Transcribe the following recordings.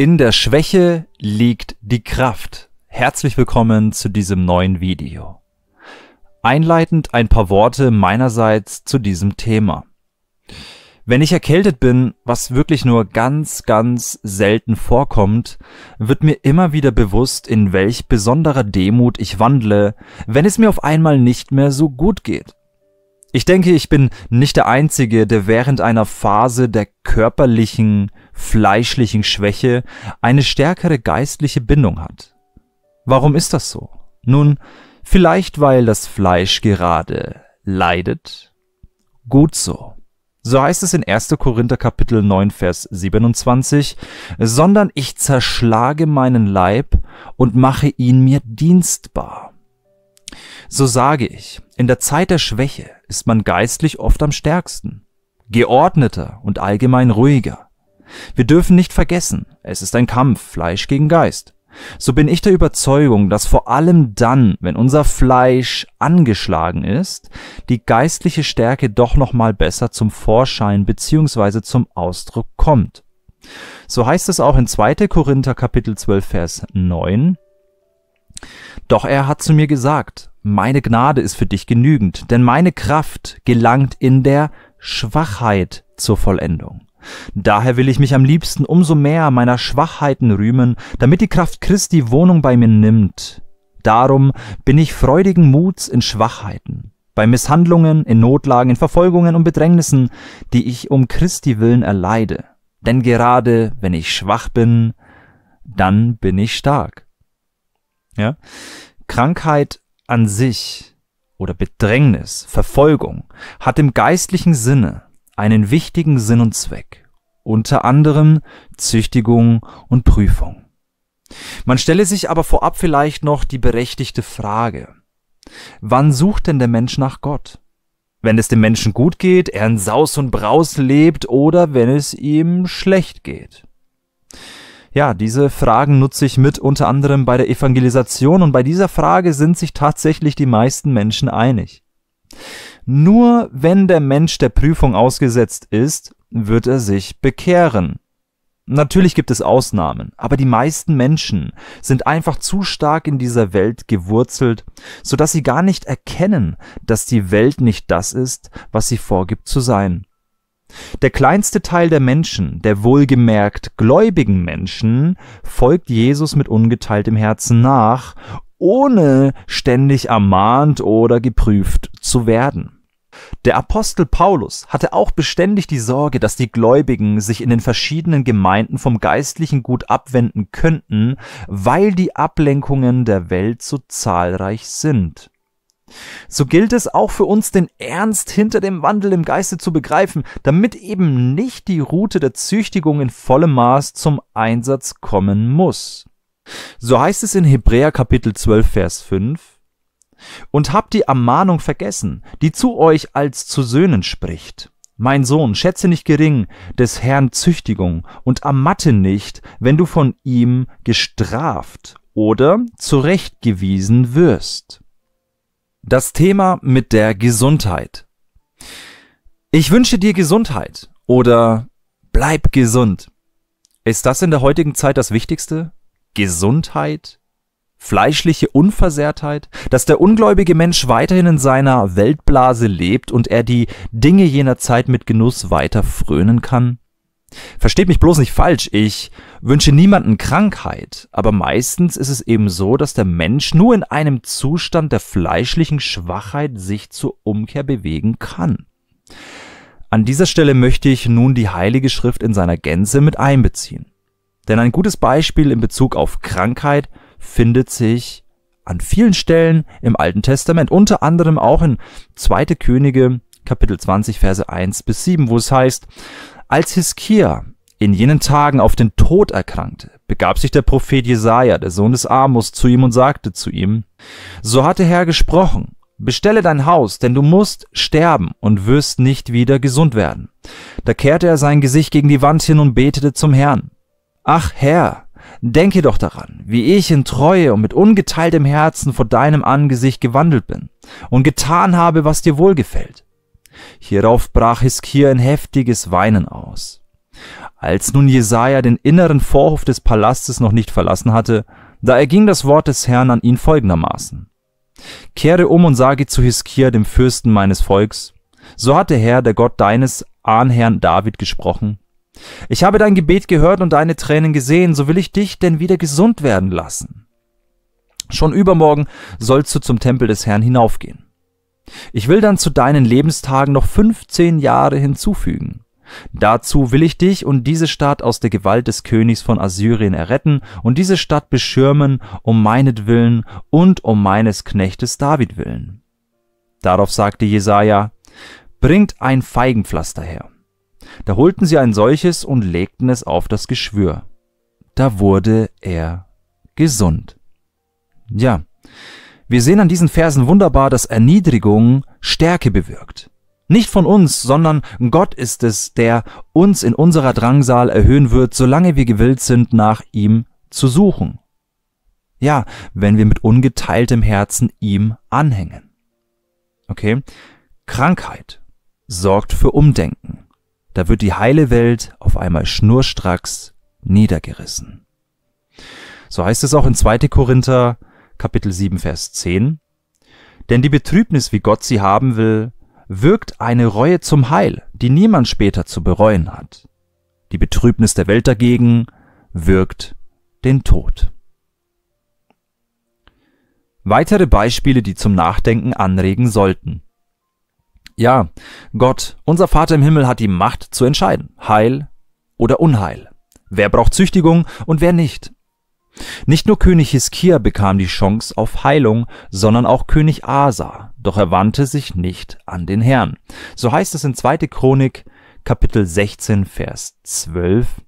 In der Schwäche liegt die Kraft. Herzlich willkommen zu diesem neuen Video. Einleitend ein paar Worte meinerseits zu diesem Thema. Wenn ich erkältet bin, was wirklich nur ganz, ganz selten vorkommt, wird mir immer wieder bewusst, in welch besonderer Demut ich wandle, wenn es mir auf einmal nicht mehr so gut geht. Ich denke, ich bin nicht der Einzige, der während einer Phase der körperlichen, fleischlichen Schwäche eine stärkere geistliche Bindung hat. Warum ist das so? Nun, vielleicht weil das Fleisch gerade leidet? Gut so. So heißt es in 1. Korinther Kapitel 9 Vers 27, sondern ich zerschlage meinen Leib und mache ihn mir dienstbar. So sage ich, in der Zeit der Schwäche ist man geistlich oft am stärksten, geordneter und allgemein ruhiger. Wir dürfen nicht vergessen, es ist ein Kampf Fleisch gegen Geist. So bin ich der Überzeugung, dass vor allem dann, wenn unser Fleisch angeschlagen ist, die geistliche Stärke doch nochmal besser zum Vorschein bzw. zum Ausdruck kommt. So heißt es auch in 2. Korinther Kapitel 12 Vers 9. Doch er hat zu mir gesagt, meine Gnade ist für dich genügend, denn meine Kraft gelangt in der Schwachheit zur Vollendung. Daher will ich mich am liebsten umso mehr meiner Schwachheiten rühmen, damit die Kraft Christi Wohnung bei mir nimmt. Darum bin ich freudigen Muts in Schwachheiten, bei Misshandlungen, in Notlagen, in Verfolgungen und Bedrängnissen, die ich um Christi willen erleide. Denn gerade wenn ich schwach bin, dann bin ich stark. Ja? Krankheit an sich oder Bedrängnis, Verfolgung hat im geistlichen Sinne einen wichtigen Sinn und Zweck, unter anderem Züchtigung und Prüfung. Man stelle sich aber vorab vielleicht noch die berechtigte Frage, wann sucht denn der Mensch nach Gott? Wenn es dem Menschen gut geht, er in Saus und Braus lebt oder wenn es ihm schlecht geht? Ja, diese Fragen nutze ich mit unter anderem bei der Evangelisation und bei dieser Frage sind sich tatsächlich die meisten Menschen einig. Nur wenn der Mensch der Prüfung ausgesetzt ist, wird er sich bekehren. Natürlich gibt es Ausnahmen, aber die meisten Menschen sind einfach zu stark in dieser Welt gewurzelt, so dass sie gar nicht erkennen, dass die Welt nicht das ist, was sie vorgibt zu sein. Der kleinste Teil der Menschen, der wohlgemerkt gläubigen Menschen, folgt Jesus mit ungeteiltem Herzen nach, ohne ständig ermahnt oder geprüft zu werden. Der Apostel Paulus hatte auch beständig die Sorge, dass die Gläubigen sich in den verschiedenen Gemeinden vom geistlichen Gut abwenden könnten, weil die Ablenkungen der Welt so zahlreich sind. So gilt es auch für uns, den Ernst hinter dem Wandel im Geiste zu begreifen, damit eben nicht die Route der Züchtigung in vollem Maß zum Einsatz kommen muss. So heißt es in Hebräer Kapitel 12, Vers 5 und habt die Ermahnung vergessen, die zu euch als zu Söhnen spricht. Mein Sohn, schätze nicht gering des Herrn Züchtigung und ermatte nicht, wenn du von ihm gestraft oder zurechtgewiesen wirst. Das Thema mit der Gesundheit. Ich wünsche dir Gesundheit oder bleib gesund. Ist das in der heutigen Zeit das Wichtigste? Gesundheit? fleischliche Unversehrtheit, dass der ungläubige Mensch weiterhin in seiner Weltblase lebt und er die Dinge jener Zeit mit Genuss weiter frönen kann? Versteht mich bloß nicht falsch, ich wünsche niemanden Krankheit, aber meistens ist es eben so, dass der Mensch nur in einem Zustand der fleischlichen Schwachheit sich zur Umkehr bewegen kann. An dieser Stelle möchte ich nun die Heilige Schrift in seiner Gänze mit einbeziehen. Denn ein gutes Beispiel in Bezug auf Krankheit findet sich an vielen Stellen im Alten Testament, unter anderem auch in 2. Könige Kapitel 20 Verse 1 bis 7, wo es heißt, als Hiskia in jenen Tagen auf den Tod erkrankte, begab sich der Prophet Jesaja, der Sohn des Amos, zu ihm und sagte zu ihm, so hat der Herr gesprochen, Bestelle dein Haus, denn du musst sterben und wirst nicht wieder gesund werden. Da kehrte er sein Gesicht gegen die Wand hin und betete zum Herrn. Ach Herr, Denke doch daran, wie ich in Treue und mit ungeteiltem Herzen vor deinem Angesicht gewandelt bin und getan habe, was dir wohlgefällt. Hierauf brach Hiskia in heftiges Weinen aus. Als nun Jesaja den inneren Vorhof des Palastes noch nicht verlassen hatte, da erging das Wort des Herrn an ihn folgendermaßen. Kehre um und sage zu Hiskia, dem Fürsten meines Volks, so hat der Herr, der Gott deines Ahnherrn David, gesprochen, ich habe dein Gebet gehört und deine Tränen gesehen, so will ich dich denn wieder gesund werden lassen. Schon übermorgen sollst du zum Tempel des Herrn hinaufgehen. Ich will dann zu deinen Lebenstagen noch 15 Jahre hinzufügen. Dazu will ich dich und diese Stadt aus der Gewalt des Königs von Assyrien erretten und diese Stadt beschirmen um meinetwillen und um meines Knechtes David willen. Darauf sagte Jesaja, bringt ein Feigenpflaster her. Da holten sie ein solches und legten es auf das Geschwür. Da wurde er gesund. Ja, wir sehen an diesen Versen wunderbar, dass Erniedrigung Stärke bewirkt. Nicht von uns, sondern Gott ist es, der uns in unserer Drangsal erhöhen wird, solange wir gewillt sind, nach ihm zu suchen. Ja, wenn wir mit ungeteiltem Herzen ihm anhängen. Okay? Krankheit sorgt für Umdenken da wird die heile Welt auf einmal schnurstracks niedergerissen. So heißt es auch in 2. Korinther Kapitel 7 Vers 10. Denn die Betrübnis, wie Gott sie haben will, wirkt eine Reue zum Heil, die niemand später zu bereuen hat. Die Betrübnis der Welt dagegen wirkt den Tod. Weitere Beispiele, die zum Nachdenken anregen sollten. Ja, Gott, unser Vater im Himmel hat die Macht zu entscheiden, Heil oder Unheil. Wer braucht Züchtigung und wer nicht? Nicht nur König Hiskia bekam die Chance auf Heilung, sondern auch König Asa, doch er wandte sich nicht an den Herrn. So heißt es in 2. Chronik Kapitel 16 Vers 12.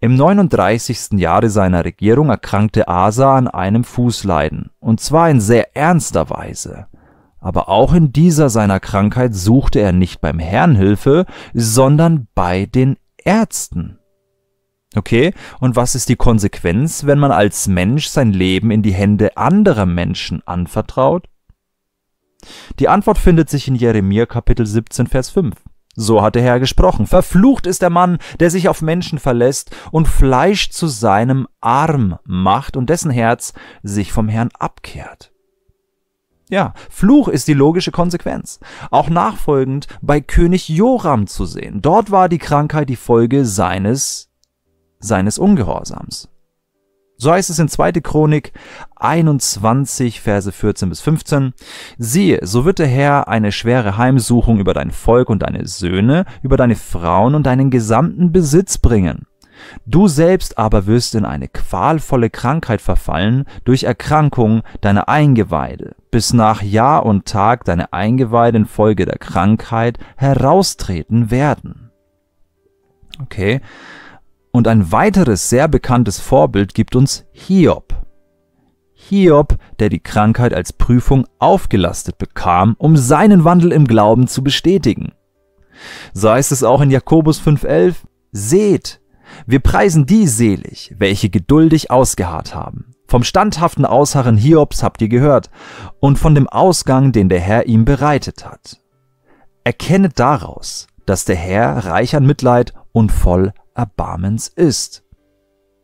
Im 39. Jahre seiner Regierung erkrankte Asa an einem Fußleiden, und zwar in sehr ernster Weise. Aber auch in dieser seiner Krankheit suchte er nicht beim Herrn Hilfe, sondern bei den Ärzten. Okay, und was ist die Konsequenz, wenn man als Mensch sein Leben in die Hände anderer Menschen anvertraut? Die Antwort findet sich in Jeremia Kapitel 17, Vers 5. So hat der Herr gesprochen. Verflucht ist der Mann, der sich auf Menschen verlässt und Fleisch zu seinem Arm macht und dessen Herz sich vom Herrn abkehrt. Ja, Fluch ist die logische Konsequenz. Auch nachfolgend bei König Joram zu sehen. Dort war die Krankheit die Folge seines, seines Ungehorsams. So heißt es in 2. Chronik 21, Verse 14 bis 15. Siehe, so wird der Herr eine schwere Heimsuchung über dein Volk und deine Söhne, über deine Frauen und deinen gesamten Besitz bringen. Du selbst aber wirst in eine qualvolle Krankheit verfallen durch Erkrankung deiner Eingeweide, bis nach Jahr und Tag deine Eingeweide infolge der Krankheit heraustreten werden. Okay. Und ein weiteres sehr bekanntes Vorbild gibt uns Hiob. Hiob, der die Krankheit als Prüfung aufgelastet bekam, um seinen Wandel im Glauben zu bestätigen. So heißt es auch in Jakobus 5.11, seht, wir preisen die selig, welche geduldig ausgeharrt haben. Vom standhaften Ausharren Hiobs habt ihr gehört und von dem Ausgang, den der Herr ihm bereitet hat. Erkennet daraus, dass der Herr reich an Mitleid und voll Erbarmens ist.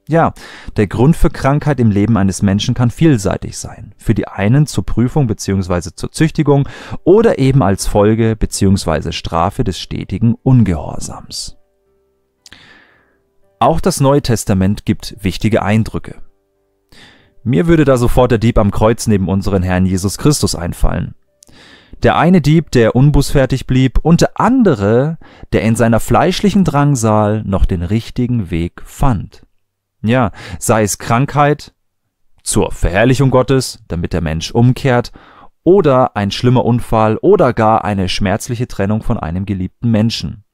Ja, der Grund für Krankheit im Leben eines Menschen kann vielseitig sein. Für die einen zur Prüfung bzw. zur Züchtigung oder eben als Folge bzw. Strafe des stetigen Ungehorsams. Auch das Neue Testament gibt wichtige Eindrücke. Mir würde da sofort der Dieb am Kreuz neben unseren Herrn Jesus Christus einfallen. Der eine Dieb, der unbußfertig blieb, und der andere, der in seiner fleischlichen Drangsal noch den richtigen Weg fand. Ja, sei es Krankheit, zur Verherrlichung Gottes, damit der Mensch umkehrt, oder ein schlimmer Unfall oder gar eine schmerzliche Trennung von einem geliebten Menschen.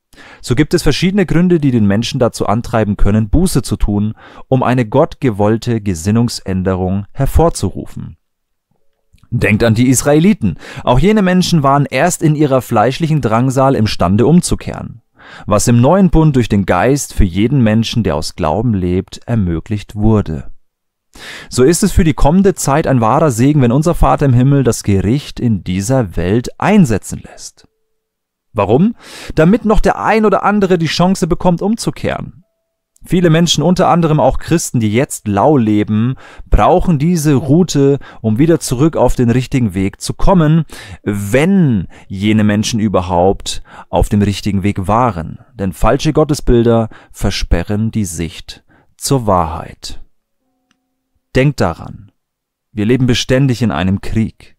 So gibt es verschiedene Gründe, die den Menschen dazu antreiben können, Buße zu tun, um eine gottgewollte Gesinnungsänderung hervorzurufen. Denkt an die Israeliten. Auch jene Menschen waren erst in ihrer fleischlichen Drangsal imstande umzukehren. Was im neuen Bund durch den Geist für jeden Menschen, der aus Glauben lebt, ermöglicht wurde. So ist es für die kommende Zeit ein wahrer Segen, wenn unser Vater im Himmel das Gericht in dieser Welt einsetzen lässt. Warum? Damit noch der ein oder andere die Chance bekommt, umzukehren. Viele Menschen, unter anderem auch Christen, die jetzt lau leben, brauchen diese Route, um wieder zurück auf den richtigen Weg zu kommen, wenn jene Menschen überhaupt auf dem richtigen Weg waren. Denn falsche Gottesbilder versperren die Sicht zur Wahrheit. Denkt daran, wir leben beständig in einem Krieg.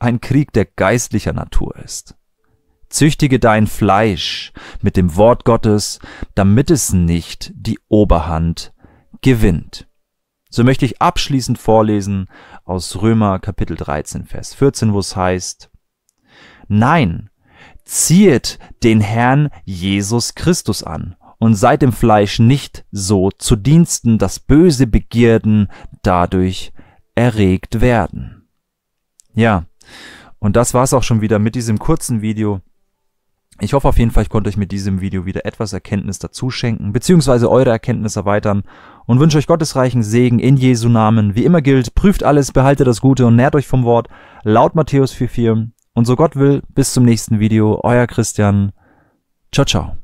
Ein Krieg, der geistlicher Natur ist züchtige dein Fleisch mit dem Wort Gottes, damit es nicht die Oberhand gewinnt. So möchte ich abschließend vorlesen aus Römer Kapitel 13, Vers 14, wo es heißt, Nein, ziehet den Herrn Jesus Christus an und seid im Fleisch nicht so zu Diensten, dass böse Begierden dadurch erregt werden. Ja, und das war's auch schon wieder mit diesem kurzen Video. Ich hoffe auf jeden Fall, ich konnte euch mit diesem Video wieder etwas Erkenntnis dazu schenken, beziehungsweise eure Erkenntnis erweitern und wünsche euch gottesreichen Segen in Jesu Namen. Wie immer gilt, prüft alles, behaltet das Gute und nährt euch vom Wort, laut Matthäus 4,4. Und so Gott will, bis zum nächsten Video, euer Christian. Ciao, ciao.